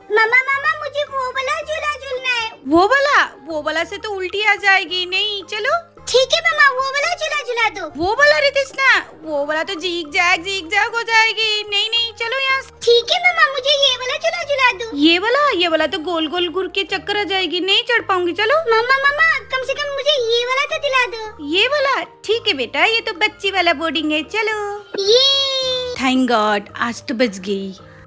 मामा मामा मुझे वो वाला झूला झूलना है वो वाला वो वाला से तो उल्टी आ जाएगी नहीं चलो ठीक है मामा वो वाला झूला झूला दो वो वाला रितेश वो वाला तो जीक जाग जीक जाग हो जाएगी नहीं नहीं चलो यहाँ ठीक है मामा मुझे ये वाला झूला झूला दो ये वाला ये वाला तो गोल गोल घूर के चक्कर आ जाएगी नहीं चढ़ पाऊंगी चलो मामा मामा कम से कम मुझे ये वाला तो दिला दो ये वाला ठीक है बेटा ये तो बच्ची वाला बोर्डिंग है चलो ये थैंक गॉड आज तो बच गई